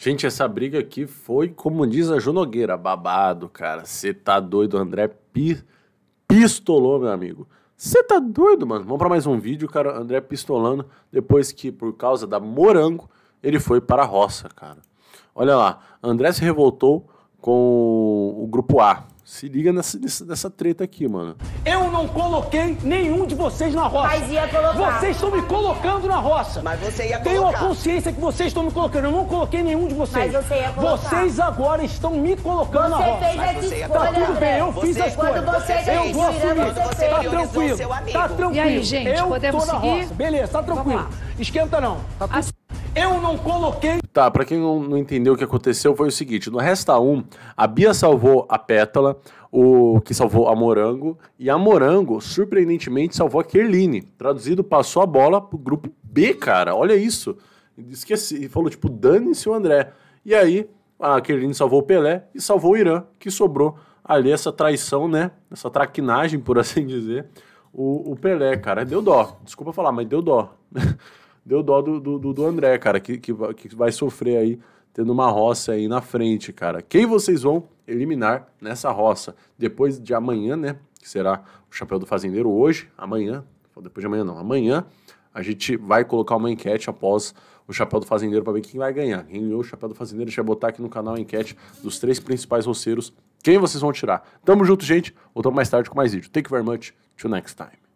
Gente, essa briga aqui foi, como diz a Junogueira, babado, cara. Você tá doido, André pi pistolou, meu amigo. Você tá doido, mano? Vamos para mais um vídeo, cara. André pistolando depois que, por causa da morango, ele foi para a roça, cara. Olha lá, André se revoltou com o grupo A, se liga nessa, nessa, treta aqui, mano. Eu não coloquei nenhum de vocês na roça. Mas ia colocar. Vocês estão me colocando na roça. Mas você ia colocar. Tenho a consciência que vocês estão me colocando. Eu não coloquei nenhum de vocês. Mas você ia colocar. Vocês agora estão me colocando você na roça. Fez Mas tá você fez Tá tudo André. bem, eu você, fiz a escolha. Você eu vou assumir. Tá você é tá tranquilo. Tá tranquilo. E aí, gente, eu podemos tô na Roça. Beleza, tá tranquilo. Esquenta não. Tá tudo... Assim... Eu não coloquei. Tá, pra quem não, não entendeu o que aconteceu, foi o seguinte: no Resta 1, a Bia salvou a Pétala, o que salvou a Morango, e a Morango, surpreendentemente, salvou a Kerline. Traduzido, passou a bola pro grupo B, cara. Olha isso. Esqueci. E falou, tipo, dane-se o André. E aí, a Kerline salvou o Pelé e salvou o Irã, que sobrou ali essa traição, né? Essa traquinagem, por assim dizer. O, o Pelé, cara, deu dó. Desculpa falar, mas deu dó. deu dó do, do, do André, cara, que, que, que vai sofrer aí tendo uma roça aí na frente, cara. Quem vocês vão eliminar nessa roça? Depois de amanhã, né? Que será o chapéu do fazendeiro hoje, amanhã, depois de amanhã não, amanhã a gente vai colocar uma enquete após o Chapéu do Fazendeiro para ver quem vai ganhar. Quem ganhou o Chapéu do Fazendeiro, gente vai botar aqui no canal a enquete dos três principais roceiros. Quem vocês vão tirar? Tamo junto, gente. Voltamos mais tarde com mais vídeo. Thank you very much. Till next time.